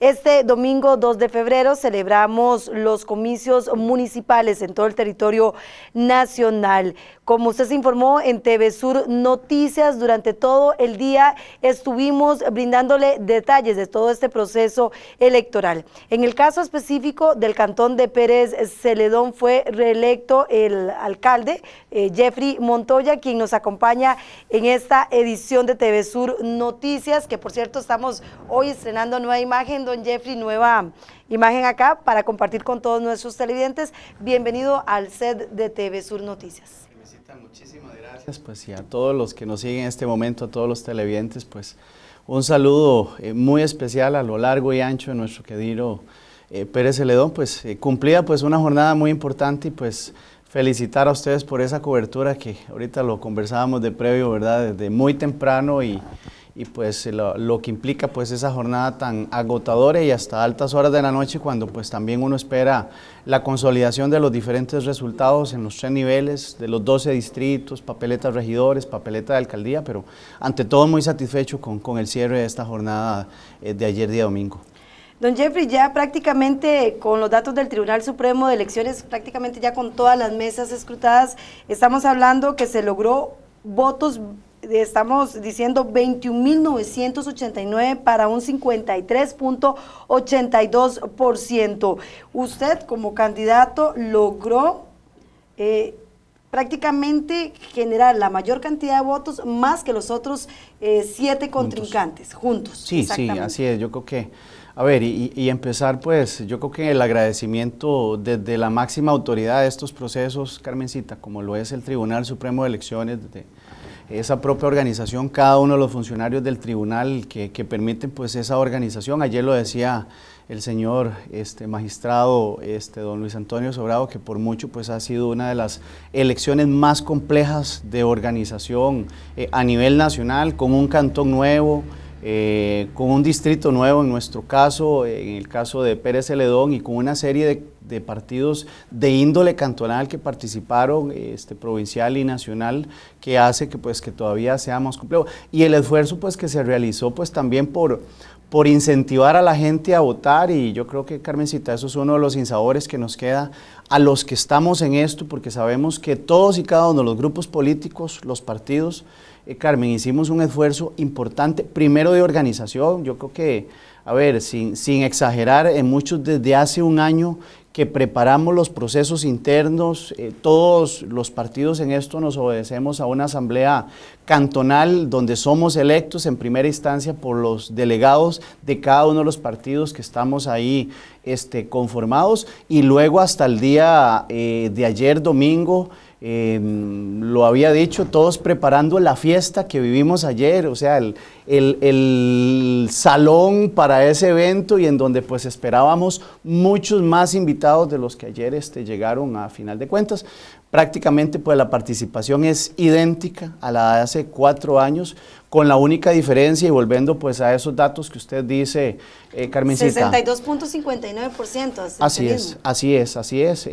Este domingo 2 de febrero celebramos los comicios municipales en todo el territorio nacional. Como usted se informó en TV Sur Noticias, durante todo el día estuvimos brindándole detalles de todo este proceso electoral. En el caso específico del cantón de Pérez Celedón fue reelecto el alcalde eh, Jeffrey Montoya, quien nos acompaña en esta edición de TV Sur Noticias, que por cierto estamos hoy estrenando nueva imagen don Jeffrey, nueva imagen acá para compartir con todos nuestros televidentes. Bienvenido al set de TV Sur Noticias. Muchísimas gracias, pues y a todos los que nos siguen en este momento, a todos los televidentes, pues un saludo eh, muy especial a lo largo y ancho de nuestro querido eh, Pérez Celedón, pues eh, cumplida pues una jornada muy importante y pues felicitar a ustedes por esa cobertura que ahorita lo conversábamos de previo, ¿verdad? Desde muy temprano y y pues eh, lo, que implica pues esa jornada tan agotadora y hasta altas horas de la noche cuando pues también uno espera la consolidación de los diferentes resultados en los tres niveles de los 12 distritos, papeletas regidores, papeleta de alcaldía, pero ante todo muy satisfecho con, con el cierre de esta jornada eh, de ayer día domingo. Don Jeffrey, ya prácticamente con los datos del Tribunal Supremo de Elecciones, prácticamente ya con todas las mesas escrutadas, estamos hablando que se logró votos estamos diciendo 21.989 para un 53.82%. Usted como candidato logró eh, prácticamente generar la mayor cantidad de votos más que los otros eh, siete contrincantes juntos. Sí, sí, así es. Yo creo que, a ver, y, y, empezar pues, yo creo que el agradecimiento desde la máxima autoridad de estos procesos, Carmencita, como lo es el Tribunal Supremo de Elecciones, desde esa propia organización, cada uno de los funcionarios del tribunal que, permiten pues esa organización. Ayer lo decía el señor este, magistrado este, don Luis Antonio Sobrado, que por mucho pues, ha sido una de las elecciones más complejas de organización eh, a nivel nacional, con un cantón nuevo, eh, con un distrito nuevo en nuestro caso, eh, en el caso de Pérez Celedón, y con una serie de, partidos de índole cantonal que participaron, este, provincial y nacional, que hace que, pues, que todavía sea más complejo. Y el esfuerzo pues, que se realizó pues, también por, por incentivar a la gente a votar y yo creo que Carmencita, eso es uno de los insabores que nos queda a los que estamos en esto, porque sabemos que todos y cada uno de los grupos políticos, los partidos, eh, Carmen, hicimos un esfuerzo importante, primero de organización, yo creo que, a ver, sin, sin exagerar, en muchos desde hace un año que preparamos los procesos internos, eh, todos los partidos en esto nos obedecemos a una asamblea cantonal donde somos electos en primera instancia por los delegados de cada uno de los partidos que estamos ahí este, conformados y luego hasta el día eh, de ayer domingo. Em, lo había dicho, todos preparando la fiesta que vivimos ayer, o sea, el, salón para ese evento y en donde pues esperábamos muchos más invitados de los que ayer este, llegaron a final de cuentas. Prácticamente pues la participación es idéntica a la de hace cuatro años, con la única diferencia y volviendo pues a esos datos que usted dice, Carmen eh, Carmencita. 62.59%. Así es, así es, así em, es,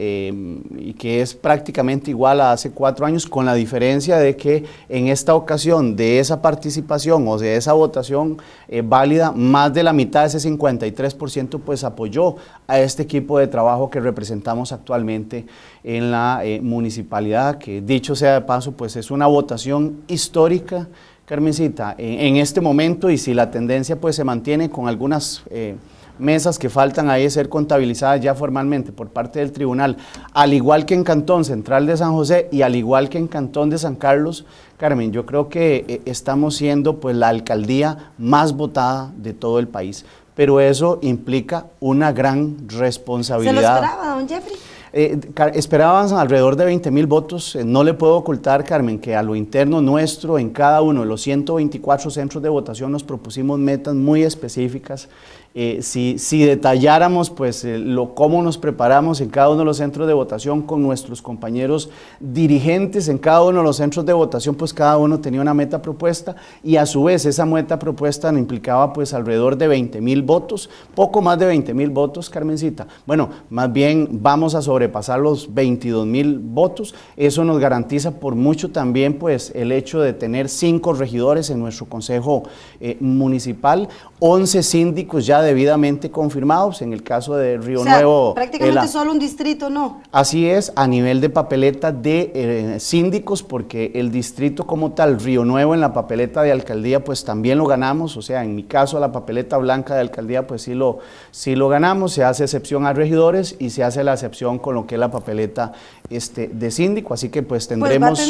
y que es prácticamente igual a hace cuatro años, con la diferencia de que en esta ocasión de esa participación o de esa votación eh, válida, más de la mitad, ese 53%, pues apoyó a este equipo de trabajo que representamos actualmente en la eh, municipalidad, que dicho sea de paso, pues es una votación histórica Carmencita, en, este momento y si la tendencia pues se mantiene con algunas eh, mesas que faltan ahí ser contabilizadas ya formalmente por parte del tribunal, al igual que en Cantón Central de San José y al igual que en Cantón de San Carlos, Carmen, yo creo que eh, estamos siendo pues la alcaldía más votada de todo el país, pero eso implica una gran responsabilidad. ¿Se don Jeffrey? Eh, esperaban alrededor de 20 mil votos. Eh, no le puedo ocultar, Carmen, que a lo interno nuestro, en cada uno de los 124 centros de votación, nos propusimos metas muy específicas eh, si, si, detalláramos pues, eh, lo, cómo nos preparamos en cada uno de los centros de votación con nuestros compañeros dirigentes en cada uno de los centros de votación, pues cada uno tenía una meta propuesta y a su vez esa meta propuesta implicaba pues alrededor de 20 mil votos, poco más de 20 mil votos, Carmencita. Bueno, más bien vamos a sobrepasar los 22 mil votos, eso nos garantiza por mucho también pues el hecho de tener cinco regidores en nuestro consejo eh, municipal, 11 síndicos ya debidamente confirmados, en el caso de Río Nuevo. Prácticamente solo un distrito, ¿no? Así es, a nivel de papeleta de eh, síndicos, porque el distrito como tal, Río Nuevo en la papeleta de alcaldía, pues también lo ganamos, o sea, en mi caso la papeleta blanca de alcaldía, pues sí lo, sí lo ganamos, se hace excepción a regidores y se hace la excepción con lo que es la papeleta este, de síndico, así que pues, pues tendremos... a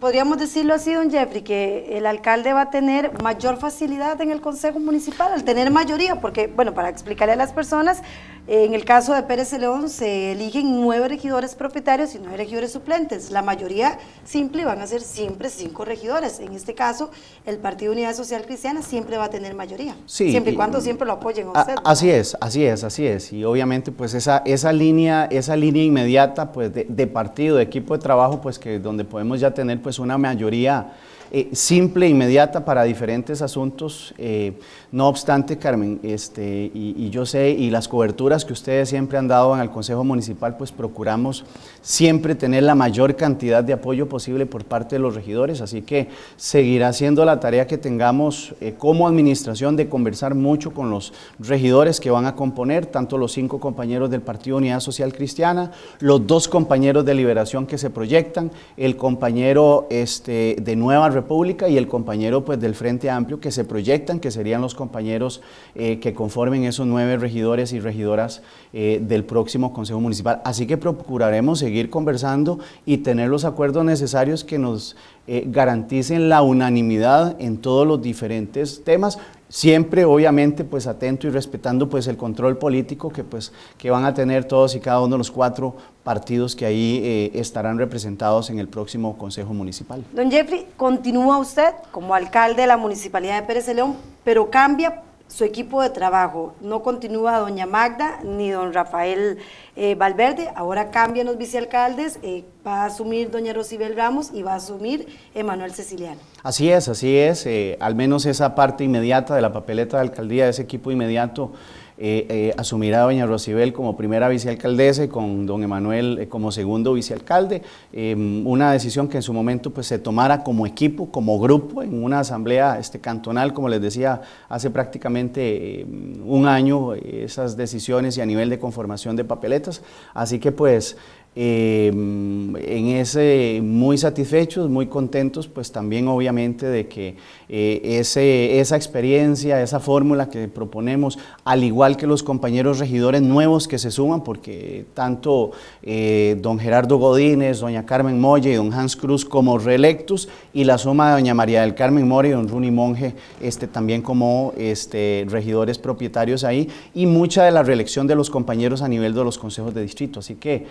podríamos decirlo así, don Jeffrey, que el alcalde va a tener mayor facilidad en el Consejo Municipal al tener mayoría, porque, bueno, para explicarle a las personas, en el caso de Pérez León se eligen nueve regidores propietarios y nueve regidores suplentes. La mayoría simple van a ser siempre cinco regidores. En este caso, el Partido Unidad Social Cristiana siempre va a tener mayoría, siempre y cuando siempre lo apoyen a usted. así es, así es, así es. Y obviamente, pues esa, esa, línea, esa línea inmediata pues, de, de partido, de equipo de trabajo, pues que donde podemos ya tener pues, es pues, una mayoría simple eh, simple, inmediata para diferentes asuntos. Eh, no obstante, Carmen, este, y, yo sé, y las coberturas que ustedes siempre han dado en el Consejo Municipal, pues procuramos siempre tener la mayor cantidad de apoyo posible por parte de los regidores, así que seguirá siendo la tarea que tengamos eh, como administración de conversar mucho con los regidores que van a componer, tanto los cinco compañeros del Partido Unidad Social Cristiana, los dos compañeros de Liberación que se proyectan, el compañero este, de Nueva República, pública y el compañero pues, del Frente Amplio que se proyectan, que serían los compañeros eh, que conformen esos nueve regidores y regidoras eh, del próximo Consejo Municipal. Así que procuraremos seguir conversando y tener los acuerdos necesarios que nos eh, garanticen la unanimidad en todos los diferentes temas siempre obviamente pues atento y respetando pues el control político que pues que van a tener todos y cada uno de los cuatro partidos que ahí eh, estarán representados en el próximo Consejo Municipal. Don Jeffrey, continúa usted como alcalde de la Municipalidad de Pérez de León, pero cambia su equipo de trabajo. No continúa doña Magda ni don Rafael eh, Valverde, ahora cambian los vicealcaldes, eh, va a asumir doña Rosibel Ramos y va a asumir Emanuel Ceciliano. Así es, así es, eh, al menos esa parte inmediata de la papeleta de alcaldía, ese equipo inmediato eh, eh, asumirá doña Rocibel como primera vicealcaldesa y con don Emanuel eh, como segundo vicealcalde. Em, una decisión que en su momento pues, se tomara como equipo, como grupo, en una asamblea este, cantonal, como les decía, hace prácticamente em, un año esas decisiones y a nivel de conformación de papeletas. Así que pues eh, en ese muy satisfechos, muy contentos, pues también obviamente de que eh, esa experiencia, esa fórmula que proponemos, al igual que los compañeros regidores nuevos que se suman, porque tanto eh, don Gerardo Godínez, doña Carmen Molle y don Hans Cruz como reelectos, y la suma de doña María del Carmen Mori y don Runi Monge, este, también como este, regidores propietarios ahí, y mucha de la reelección de los compañeros a nivel de los consejos de distrito. Así que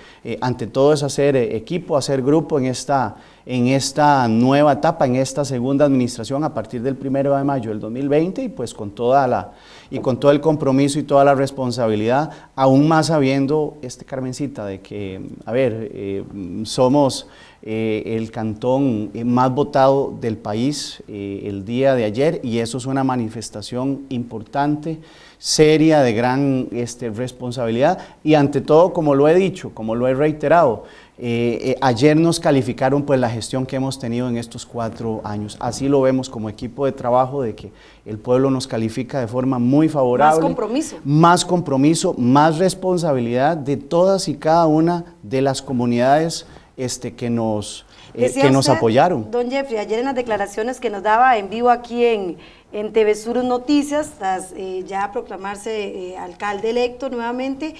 ante todo es hacer eh, equipo, hacer grupo en esta, en esta nueva etapa, en esta segunda administración a partir del primero de mayo del 2020 y pues con toda la y con todo el compromiso y toda la responsabilidad, aún más sabiendo este Carmencita de que, a ver, eh, somos eh, el cantón eh, más votado del país eh, el día de ayer y eso es una manifestación importante, seria, de gran este, responsabilidad y ante todo, como lo he dicho, como lo he reiterado, ayer nos calificaron pues la gestión que hemos tenido en estos cuatro años. Así lo vemos como equipo de trabajo de que el pueblo nos califica de forma muy favorable. Más compromiso. Más compromiso, más responsabilidad de todas y cada una de las comunidades este, que nos, eh, que nos apoyaron. Don Jeffrey, ayer en las declaraciones que nos daba en vivo aquí en, en TV Sur Noticias, tras eh, ya proclamarse eh, alcalde electo nuevamente,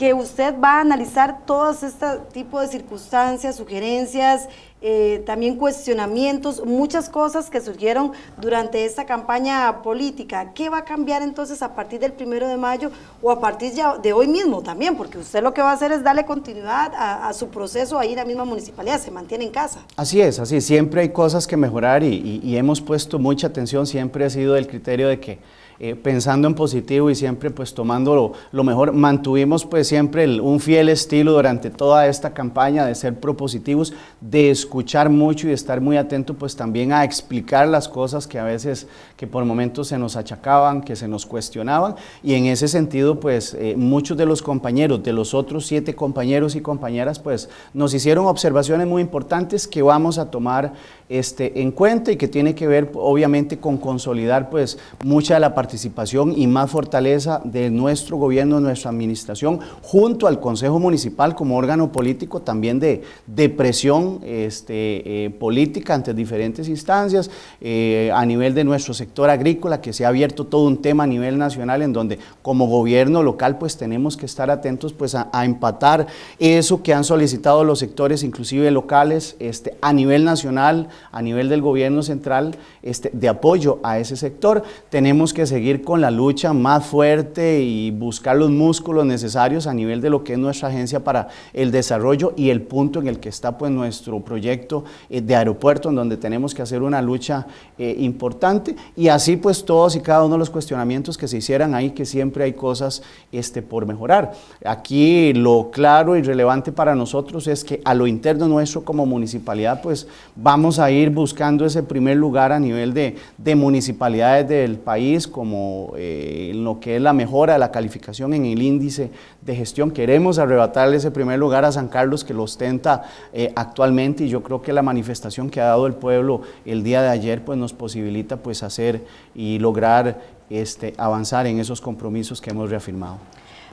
que usted va a analizar todos este tipo de circunstancias, sugerencias, eh, también cuestionamientos, muchas cosas que surgieron durante esta campaña política. ¿Qué va a cambiar entonces a partir del primero de mayo o a partir de hoy mismo también? Porque usted lo que va a hacer es darle continuidad a, su proceso ahí en la misma municipalidad, se mantiene en casa. Así es, así, siempre hay cosas que mejorar y hemos puesto mucha atención, siempre ha sido el criterio de que eh, pensando en positivo y siempre pues tomando lo, mejor. Mantuvimos pues siempre un fiel estilo durante toda esta campaña de ser propositivos, de escuchar mucho y estar muy atento pues también a explicar las cosas que a veces, que por momentos se nos achacaban, que se nos cuestionaban y en ese sentido pues eh, muchos de los compañeros, de los otros siete compañeros y compañeras pues nos hicieron observaciones muy importantes que vamos a tomar este, en cuenta y que tiene que ver obviamente con consolidar pues mucha de la participación participación y más fortaleza de nuestro gobierno, nuestra administración, junto al Consejo Municipal como órgano político también de, de presión este, eh, política ante diferentes instancias, eh, a nivel de nuestro sector agrícola, que se ha abierto todo un tema a nivel nacional en donde como gobierno local pues tenemos que estar atentos pues a, empatar eso que han solicitado los sectores inclusive locales este, a nivel nacional, a nivel del gobierno central, este, de apoyo a ese sector. Tenemos que seguir seguir con la lucha más fuerte y buscar los músculos necesarios a nivel de lo que es nuestra agencia para el desarrollo y el punto en el que está pues nuestro proyecto eh, de aeropuerto en donde tenemos que hacer una lucha eh, importante y así pues todos y cada uno de los cuestionamientos que se hicieran ahí que siempre hay cosas este, por mejorar. Aquí lo claro y relevante para nosotros es que a lo interno nuestro como municipalidad pues vamos a ir buscando ese primer lugar a nivel de, de municipalidades del país como como eh, lo que es la mejora de la calificación en el índice de gestión. Queremos arrebatarle ese primer lugar a San Carlos que lo ostenta eh, actualmente y yo creo que la manifestación que ha dado el pueblo el día de ayer pues, nos posibilita pues, hacer y lograr este, avanzar en esos compromisos que hemos reafirmado.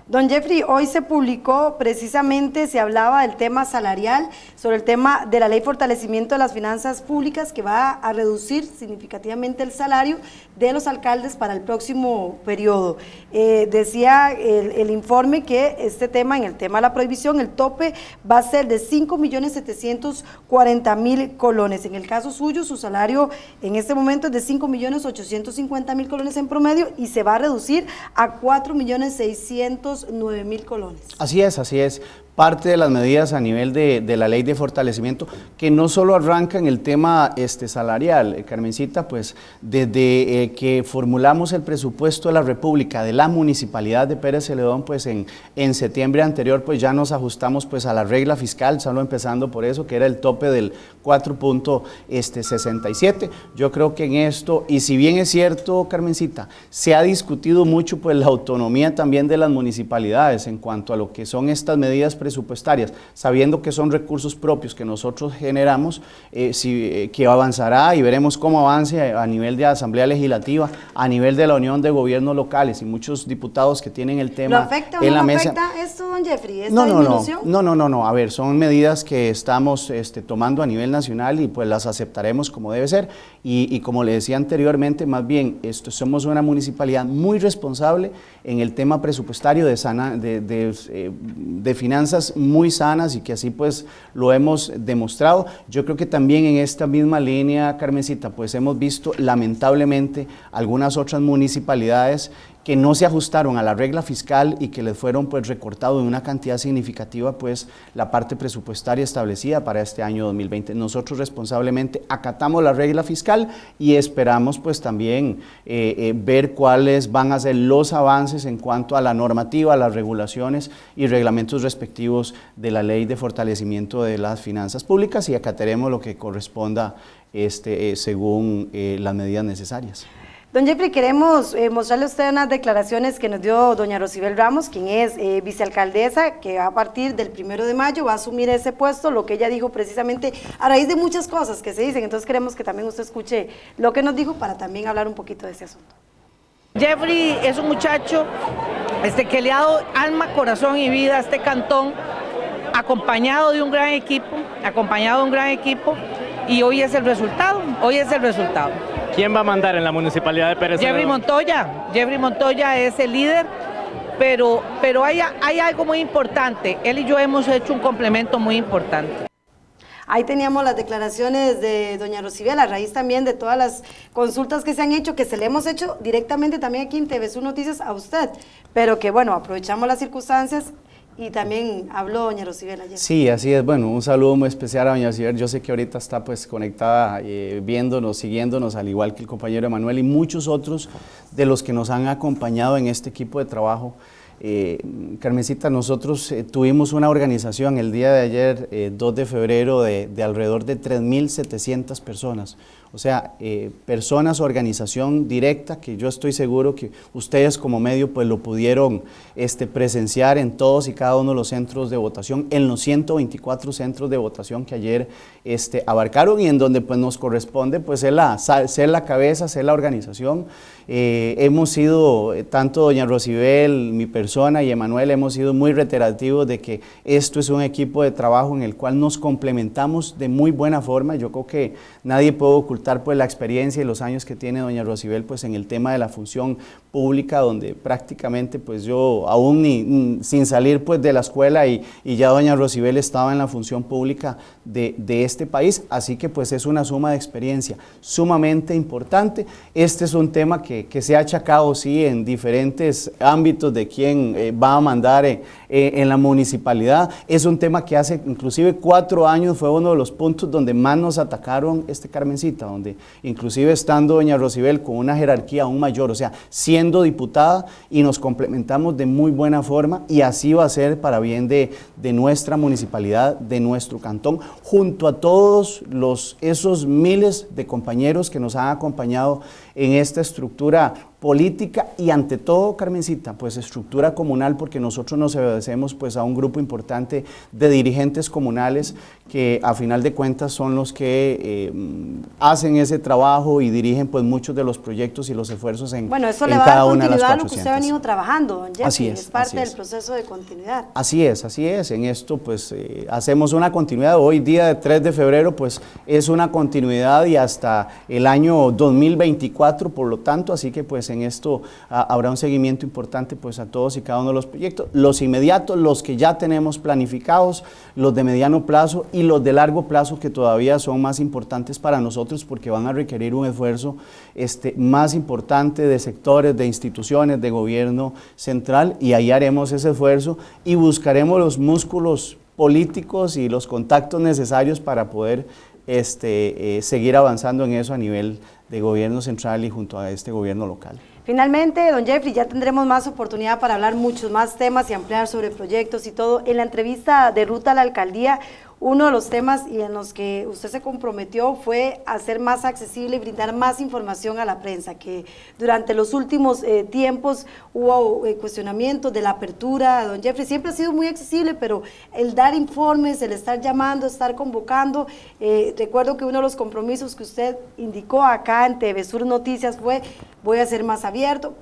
Don Jeffrey, hoy se publicó precisamente, se hablaba del tema salarial, sobre el tema de la ley fortalecimiento de las finanzas públicas que va a reducir significativamente el salario de los alcaldes para el próximo periodo. Eh, decía el, el, informe que este tema, en el tema de la prohibición, el tope va a ser de 5.740.000 colones. En el caso suyo, su salario en este momento es de 5.850.000 colones en promedio y se va a reducir a 4.600.000 unos 9 mil colones. Así es, así es parte de las medidas a nivel de, la ley de fortalecimiento, que no solo en el tema este, salarial, eh, Carmencita, pues desde eh, que formulamos el presupuesto de la República de la Municipalidad de Pérez Celedón, pues en, en septiembre anterior, pues ya nos ajustamos pues a la regla fiscal, solo empezando por eso, que era el tope del 4.67. Este, Yo creo que en esto, y si bien es cierto, Carmencita, se ha discutido mucho pues la autonomía también de las municipalidades en cuanto a lo que son estas medidas presupuestarias, sabiendo que son recursos propios que nosotros generamos, eh, si, eh, que avanzará y veremos cómo avance a nivel de Asamblea Legislativa, a nivel de la Unión de Gobiernos Locales y muchos diputados que tienen el tema en la no mesa. afecta esto, don Jeffrey, esta no, no, disminución? No, no, no, no, a ver, son medidas que estamos este, tomando a nivel nacional y pues las aceptaremos como debe ser y, y como le decía anteriormente, más bien, esto, somos una municipalidad muy responsable en el tema presupuestario de, eh, de, finanzas muy sanas y que así pues lo hemos demostrado. Yo creo que también en esta misma línea, Carmesita, pues hemos visto lamentablemente algunas otras municipalidades que no se ajustaron a la regla fiscal y que les fueron pues recortado una cantidad significativa pues la parte presupuestaria establecida para este año 2020. Nosotros responsablemente acatamos la regla fiscal y esperamos pues también eh, eh, ver cuáles van a ser los avances en cuanto a la normativa, las regulaciones y reglamentos respectivos de la ley de fortalecimiento de las finanzas públicas y acataremos lo que corresponda este, eh, según las medidas necesarias. Don Jeffrey, queremos eh, mostrarle a usted unas declaraciones que nos dio doña Rosibel Ramos, quien es eh, vicealcaldesa, que a partir del primero de mayo va a asumir ese puesto, lo que ella dijo precisamente a raíz de muchas cosas que se dicen. Entonces queremos que también usted escuche lo que nos dijo para también hablar un poquito de ese asunto. Jeffrey es un muchacho este, que le ha dado alma, corazón y vida a este cantón, acompañado de un gran equipo, acompañado de un gran equipo, y hoy es el resultado, hoy es el resultado. ¿Quién va a mandar en la municipalidad de Pérez Jeffrey Montoya. Jeffrey Montoya es el líder, pero, pero hay, hay algo muy importante. Él y yo hemos hecho un complemento muy importante. Ahí teníamos las declaraciones de doña Rocibel, a raíz también de todas las consultas que se han hecho, que se le hemos hecho directamente también aquí en TV Noticias a usted, pero que bueno, aprovechamos las circunstancias y también habló doña Rosibel ayer. Sí, así es. Bueno, un saludo muy especial a doña Rosibel. Yo sé que ahorita está pues conectada, eh, viéndonos, siguiéndonos, al igual que el compañero Emanuel y muchos otros de los que nos han acompañado en este equipo de trabajo. Eh, Carmesita, nosotros eh, tuvimos una organización el día de ayer, 2 de febrero, de, de alrededor de 3.700 personas, o sea, eh, personas, organización directa, que yo estoy seguro que ustedes como medio pues lo pudieron este, presenciar en todos y cada uno de los centros de votación, en los 124 centros de votación que ayer este, abarcaron y en donde pues nos corresponde pues ser la, ser la cabeza, ser la organización. Eh, hemos sido, eh, tanto doña Rocibel, mi persona y Emanuel, hemos sido muy reiterativos de que esto es un equipo de trabajo en el cual nos complementamos de muy buena forma. Yo creo que nadie puede ocultar pues, la experiencia y los años que tiene doña Rosibel pues en el tema de la función pública donde prácticamente pues yo aún ni, sin salir pues de la escuela y, ya doña Rosibel estaba en la función pública de, este país, así que pues es una suma de experiencia sumamente importante. Este es un tema que, se ha achacado sí en diferentes ámbitos de quién eh, va a mandar eh, eh, en la municipalidad. Es un tema que hace inclusive cuatro años fue uno de los puntos donde más nos atacaron este Carmencita, donde inclusive estando doña Rosibel con una jerarquía aún mayor, o sea, siendo diputada y nos complementamos de muy buena forma y así va a ser para bien de, de nuestra municipalidad, de nuestro cantón, junto a todos los, esos miles de compañeros que nos han acompañado en esta estructura política y ante todo, Carmencita, pues estructura comunal, porque nosotros nos obedecemos pues a un grupo importante de dirigentes comunales que a final de cuentas son los que eh, hacen ese trabajo y dirigen pues muchos de los proyectos y los esfuerzos en, cada una de las Bueno, eso le va a lo que usted ha venido trabajando, así es, parte del proceso de continuidad. Así es, así es, en esto pues eh, hacemos una continuidad, hoy día de 3 de febrero pues es una continuidad y hasta el año 2024, por lo tanto, así que pues pues en esto ah, habrá un seguimiento importante pues a todos y cada uno de los proyectos, los inmediatos, los que ya tenemos planificados, los de mediano plazo y los de largo plazo que todavía son más importantes para nosotros porque van a requerir un esfuerzo este, más importante de sectores, de instituciones, de gobierno central y ahí haremos ese esfuerzo y buscaremos los músculos políticos y los contactos necesarios para poder este, eh, seguir avanzando en eso a nivel de gobierno central y junto a este gobierno local. Finalmente, don Jeffrey, ya tendremos más oportunidad para hablar muchos más temas y ampliar sobre proyectos y todo. En la entrevista de ruta a la alcaldía, uno de los temas y en los que usted se comprometió fue hacer más accesible y brindar más información a la prensa, que durante los últimos eh, tiempos hubo eh, cuestionamientos de la apertura. Don Jeffrey siempre ha sido muy accesible, pero el dar informes, el estar llamando, estar convocando, eh, recuerdo que uno de los compromisos que usted indicó acá en TV Sur Noticias fue voy a ser más abierto.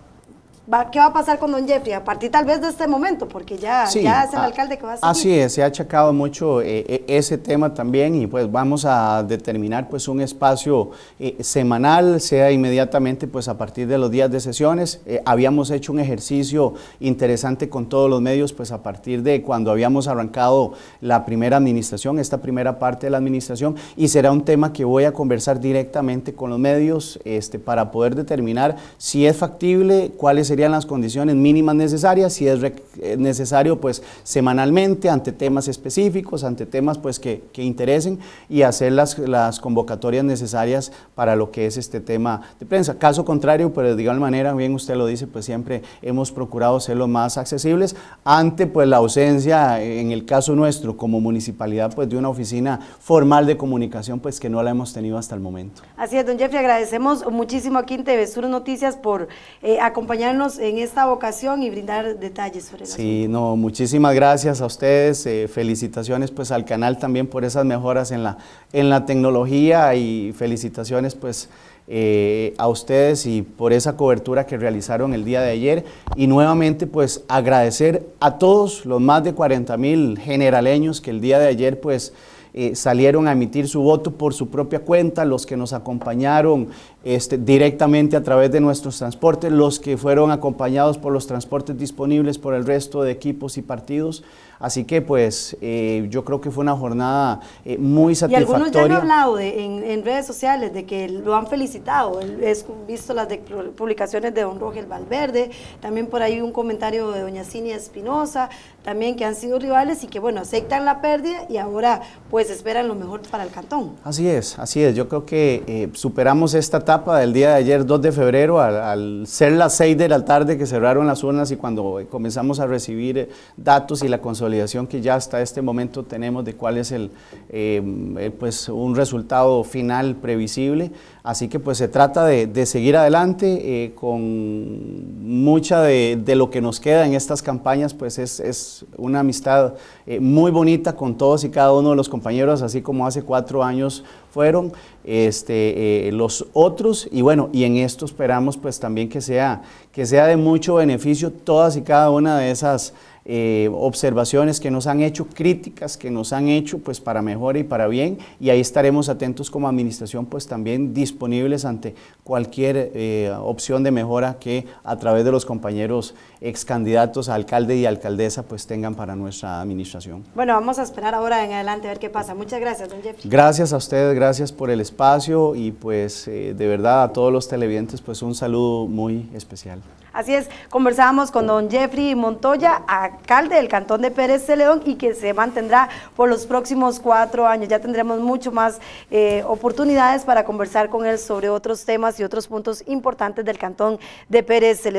¿Qué va a pasar con don Jeffrey? A partir tal vez de este momento, porque ya, es el alcalde que va a ser. Así es, se ha achacado mucho eh, eh, ese tema también y pues vamos a determinar pues un espacio eh, semanal, sea inmediatamente pues a partir de los días de sesiones. habíamos hecho un ejercicio interesante con todos los medios pues a partir de cuando habíamos arrancado la primera administración, esta primera parte de la administración y será un tema que voy a conversar directamente con los medios este, para poder determinar si es factible, cuál es el serían las condiciones mínimas necesarias, si es eh, necesario pues semanalmente ante temas específicos, ante temas pues que, interesen y hacer las, las, convocatorias necesarias para lo que es este tema de prensa. Caso contrario, pues de igual manera, bien usted lo dice, pues siempre hemos procurado ser lo más accesibles ante pues la ausencia, en el caso nuestro como municipalidad, pues de una oficina formal de comunicación pues que no la hemos tenido hasta el momento. Así es, don Jeffrey, agradecemos muchísimo aquí en TV Sur Noticias por eh, acompañarnos en esta vocación y brindar detalles sobre eso. Sí, no, muchísimas gracias a ustedes, eh, felicitaciones pues al canal también por esas mejoras en la, en la tecnología y felicitaciones pues eh, a ustedes y por esa cobertura que realizaron el día de ayer y nuevamente pues agradecer a todos los más de 40 mil generaleños que el día de ayer pues eh, salieron a emitir su voto por su propia cuenta, los que nos acompañaron este, directamente a través de nuestros transportes, los que fueron acompañados por los transportes disponibles por el resto de equipos y partidos. Así que pues eh, yo creo que fue una jornada eh, muy satisfactoria. Y algunos ya han hablado en, redes sociales de que lo han felicitado. He visto las publicaciones de don Rogel Valverde, también por ahí un comentario de doña Cinia Espinosa, también que han sido rivales y que bueno, aceptan la pérdida y ahora pues esperan lo mejor para el cantón. Así es, así es. Yo creo que eh, superamos esta etapa del día de ayer, 2 de febrero, al, ser las 6 de la tarde que cerraron las urnas y cuando comenzamos a recibir eh, datos y la consolidación que ya hasta este momento tenemos de cuál es el, em, eh, pues un resultado final previsible. Así que pues se trata de, de seguir adelante eh, con mucha de, de, lo que nos queda en estas campañas, pues es, es una amistad muy bonita con todos y cada uno de los compañeros, así como hace cuatro años fueron este, eh, los otros y bueno, y en esto esperamos pues también que sea, que sea de mucho beneficio todas y cada una de esas eh, observaciones que nos han hecho, críticas que nos han hecho, pues para mejor y para bien, y ahí estaremos atentos como administración, pues también disponibles ante cualquier eh, opción de mejora que a través de los compañeros ex candidatos a alcalde y alcaldesa, pues tengan para nuestra administración. Bueno, vamos a esperar ahora en adelante a ver qué pasa. Muchas gracias, don Jeffrey. Gracias a ustedes, gracias por el espacio y pues eh, de verdad a todos los televidentes, pues un saludo muy especial. Así es, conversábamos con don Jeffrey Montoya, alcalde del Cantón de Pérez de y que se mantendrá por los próximos cuatro años. Ya tendremos mucho más eh, oportunidades para conversar con él sobre otros temas y otros puntos importantes del Cantón de Pérez de